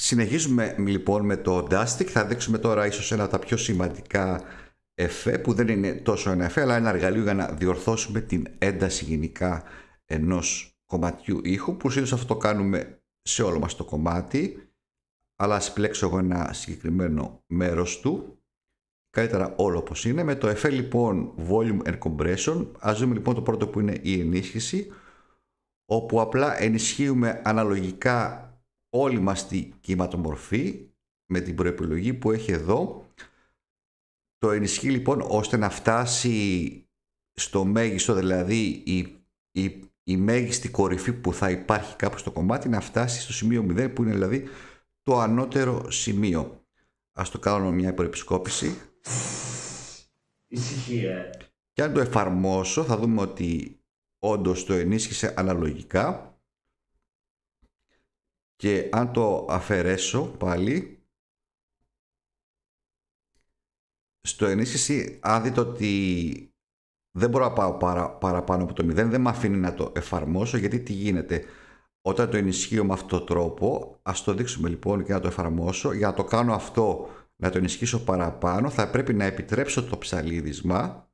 Συνεχίζουμε λοιπόν με το Dastic. Θα δείξουμε τώρα ίσως ένα από τα πιο σημαντικά εφέ που δεν είναι τόσο ένα εφέ αλλά ένα εργαλείο για να διορθώσουμε την ένταση γενικά ενός κομματιού ήχου που συνήθως αυτό το κάνουμε σε όλο μας το κομμάτι αλλά ας επιλέξω εγώ ένα συγκεκριμένο μέρος του καλύτερα όλο όπως είναι με το εφέ λοιπόν volume and compression ας δούμε λοιπόν το πρώτο που είναι η ενίσχυση όπου απλά ενισχύουμε αναλογικά όλη μας τη κυματομορφή με την προεπιλογή που έχει εδώ. Το ενισχύει λοιπόν ώστε να φτάσει στο μέγιστο, δηλαδή η, η, η μέγιστη κορυφή που θα υπάρχει κάπου στο κομμάτι να φτάσει στο σημείο 0 που είναι δηλαδή το ανώτερο σημείο. Ας το κάνουμε μια υπερεπισκόπηση. Ησυχία. Και αν το εφαρμόσω θα δούμε ότι όντως το ενίσχυσε αναλογικά και αν το αφαιρέσω πάλι στο ενίσχυση αν δείτε ότι δεν μπορώ να πάω παρα, παραπάνω από το 0 δεν με αφήνει να το εφαρμόσω γιατί τι γίνεται όταν το ενισχύω με αυτόν τον τρόπο ας το δείξουμε λοιπόν και να το εφαρμόσω για να το κάνω αυτό να το ενισχύσω παραπάνω θα πρέπει να επιτρέψω το ψαλίδισμα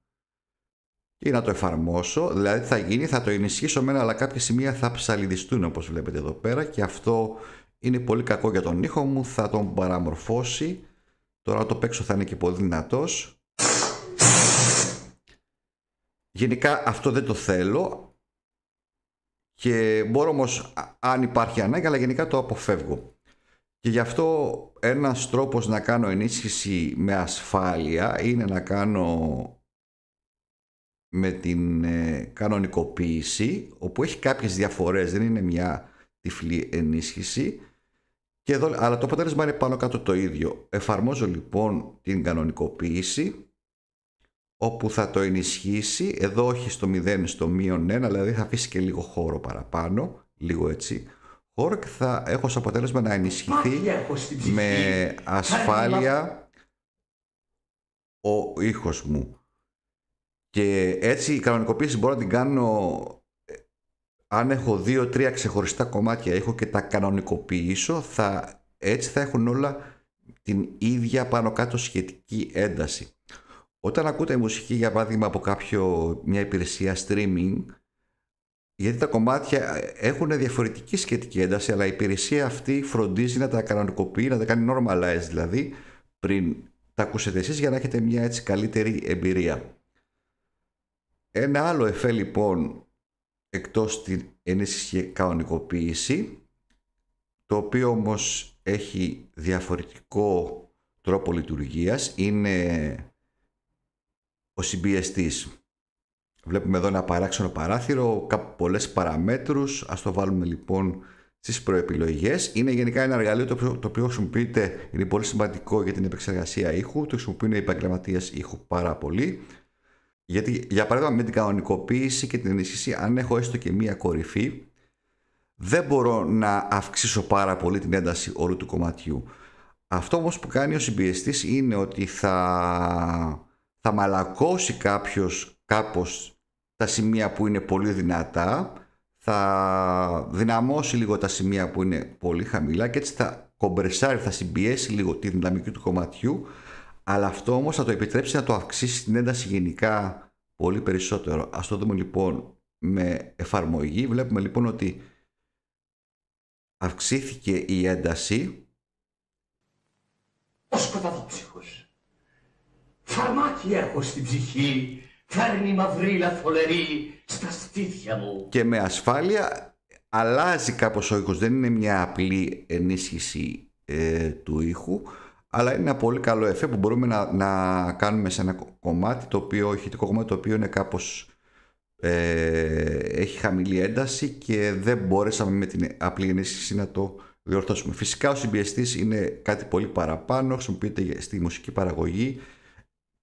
ή να το εφαρμόσω, δηλαδή θα γίνει, θα το ενισχύσω μένα, αλλά κάποια σημεία θα ψαλιδιστούν όπως βλέπετε εδώ πέρα και αυτό είναι πολύ κακό για τον ήχο μου, θα τον παραμορφώσει. Τώρα το παίξω θα είναι και πολύ δυνατός. Γενικά αυτό δεν το θέλω και μπορώ όμως αν υπάρχει ανάγκη, αλλά γενικά το αποφεύγω. Και γι' αυτό ένας τρόπος να κάνω ενίσχυση με ασφάλεια είναι να κάνω με την ε, κανονικοποίηση, όπου έχει κάποιες διαφορές, δεν είναι μια τυφλή ενίσχυση, και εδώ, αλλά το αποτέλεσμα είναι πάνω κάτω το ίδιο. Εφαρμόζω λοιπόν την κανονικοποίηση, όπου θα το ενισχύσει, εδώ όχι στο 0, στο μείον 1, δηλαδή θα αφήσει και λίγο χώρο παραπάνω, λίγο έτσι, χώρο και θα έχω ως αποτέλεσμα να ενισχυθεί με ασφάλεια ο ήχος μου. Και έτσι η κανονικοποίηση μπορώ να την κάνω ε, αν έχω δύο-τρία ξεχωριστά κομμάτια έχω και τα κανονικοποιήσω θα, έτσι θα έχουν όλα την ίδια πάνω κάτω σχετική ένταση. Όταν ακούτε μουσική για παράδειγμα από κάποιο, μια υπηρεσία streaming γιατί τα κομμάτια ε, έχουν διαφορετική σχετική ένταση αλλά η υπηρεσία αυτή φροντίζει να τα κανονικοποιεί, να τα κάνει normalize δηλαδή πριν τα ακούσετε εσείς για να έχετε μια έτσι καλύτερη εμπειρία. Ένα άλλο εφέ λοιπόν εκτός την ενίσχυση κανονικοποίηση το οποίο όμως έχει διαφορετικό τρόπο λειτουργίας είναι ο συμπιεστής. Βλέπουμε εδώ ένα παράξενο παράθυρο, πολλές παραμέτρους, ας το βάλουμε λοιπόν στις προεπιλογές. Είναι γενικά ένα εργαλείο το οποίο χρησιμοποιείται, είναι πολύ σημαντικό για την επεξεργασία ήχου, το χρησιμοποιούν οι επαγγελματίες ήχου πάρα πολύ. Γιατί, για παράδειγμα, με την κανονικοποίηση και την ενίσχυση, αν έχω έστω και μία κορυφή, δεν μπορώ να αυξήσω πάρα πολύ την ένταση όλου του κομματιού. Αυτό όμως που κάνει ο συμπιεστής είναι ότι θα, θα μαλακώσει κάποιος κάπως τα σημεία που είναι πολύ δυνατά, θα δυναμώσει λίγο τα σημεία που είναι πολύ χαμηλά και έτσι θα κομπρεσάρει, θα συμπιέσει λίγο τη δυναμική του κομματιού αλλά αυτό όμως θα το επιτρέψει να το αυξήσει την ένταση γενικά πολύ περισσότερο. Ας το δούμε λοιπόν με εφαρμογή. Βλέπουμε λοιπόν ότι αυξήθηκε η ένταση. Ο σκοταδόψυχο. Φαρμάκι έχω στην ψυχή. Φέρνει μαυρή φωλερή στα στήθια μου. Και με ασφάλεια αλλάζει κάπως ο ήχος. Δεν είναι μια απλή ενίσχυση ε, του ήχου αλλά είναι ένα πολύ καλό εφέ που μπορούμε να, να κάνουμε σε ένα κομμάτι, το οποίο, ηχητικό κομμάτι το οποίο είναι κάπως ε, έχει χαμηλή ένταση και δεν μπόρεσαμε με την απλή ενίσχυση να το διορθώσουμε. Φυσικά ο συμπιεστής είναι κάτι πολύ παραπάνω, χρησιμοποιείται στη μουσική παραγωγή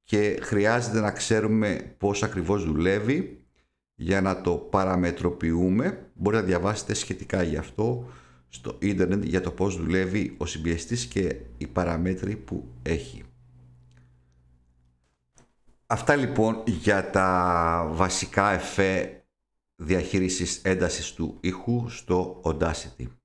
και χρειάζεται να ξέρουμε πώς ακριβώς δουλεύει για να το παραμετροποιούμε. Μπορείτε να διαβάσετε σχετικά γι' αυτό στο ίντερνετ για το πώς δουλεύει ο συμπιεστής και οι παραμέτροι που έχει. Αυτά λοιπόν για τα βασικά εφέ διαχείρισης έντασης του ήχου στο Audacity.